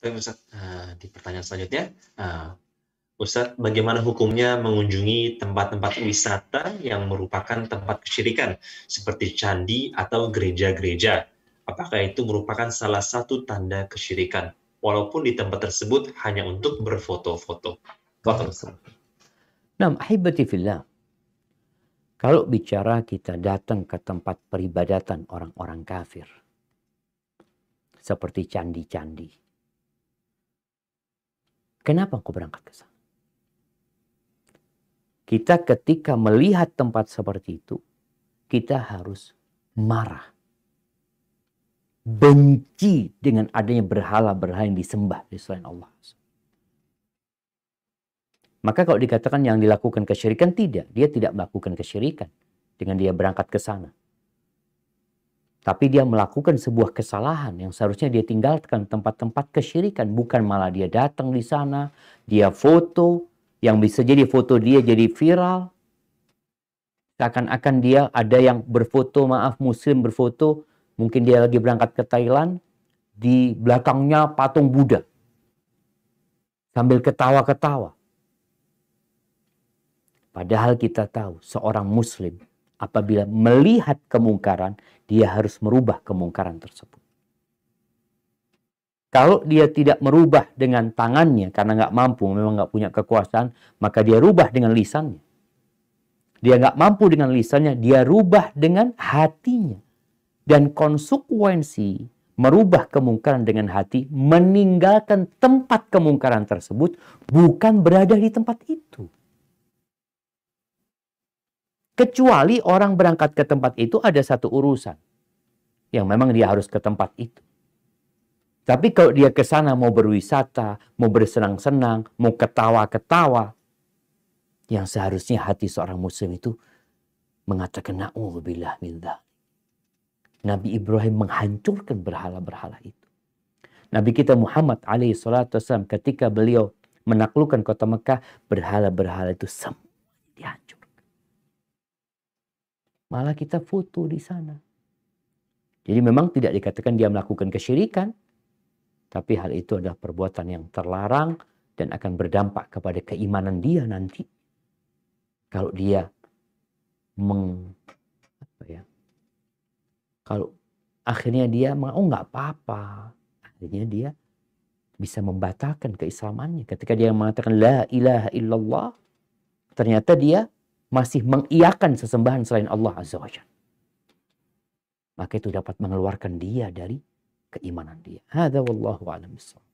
Baik Ustaz, Uh, di pertanyaan selanjutnya, uh, Ustaz, bagaimana hukumnya mengunjungi tempat-tempat wisata yang merupakan tempat kesyirikan, seperti candi atau gereja-gereja? Apakah itu merupakan salah satu tanda kesyirikan, walaupun di tempat tersebut hanya untuk berfoto-foto? Nah, ahibati fillah. Kalau bicara kita datang ke tempat peribadatan orang-orang kafir, seperti candi-candi, Kenapa engkau berangkat ke sana? Kita ketika melihat tempat seperti itu, kita harus marah. Benci dengan adanya berhala-berhala yang disembah di selain Allah. Maka kalau dikatakan yang dilakukan kesyirikan, tidak. Dia tidak melakukan kesyirikan dengan dia berangkat ke sana. Tapi dia melakukan sebuah kesalahan yang seharusnya dia tinggalkan tempat-tempat kesyirikan. Bukan malah dia datang di sana, dia foto, yang bisa jadi foto dia jadi viral. Seakan-akan dia ada yang berfoto, maaf muslim berfoto, mungkin dia lagi berangkat ke Thailand, di belakangnya patung Buddha. Sambil ketawa-ketawa. Padahal kita tahu seorang muslim apabila melihat kemungkaran, dia harus merubah kemungkaran tersebut. Kalau dia tidak merubah dengan tangannya karena nggak mampu, memang nggak punya kekuasaan, maka dia rubah dengan lisannya. Dia nggak mampu dengan lisannya, dia rubah dengan hatinya. Dan konsekuensi merubah kemungkaran dengan hati, meninggalkan tempat kemungkaran tersebut, bukan berada di tempat itu. Kecuali orang berangkat ke tempat itu ada satu urusan. Yang memang dia harus ke tempat itu. Tapi kalau dia ke sana mau berwisata, mau bersenang-senang, mau ketawa-ketawa, yang seharusnya hati seorang muslim itu mengatakan na'udzubillah minta. Nabi Ibrahim menghancurkan berhala-berhala itu. Nabi kita Muhammad alaihi salatu wasallam ketika beliau menaklukkan kota Mekah, berhala-berhala itu sempurna. Malah kita foto di sana. Jadi memang tidak dikatakan dia melakukan kesyirikan. Tapi hal itu adalah perbuatan yang terlarang dan akan berdampak kepada keimanan dia nanti. Kalau dia meng, apa ya, kalau akhirnya dia mau oh, nggak apa-apa. Akhirnya dia bisa membatalkan keislamannya. Ketika dia mengatakan la ilaha illallah, ternyata dia masih mengiakan sesembahan selain Allah Azza wa Jalla. Maka itu dapat mengeluarkan dia dari keimanan dia. Hada wallahu a'lam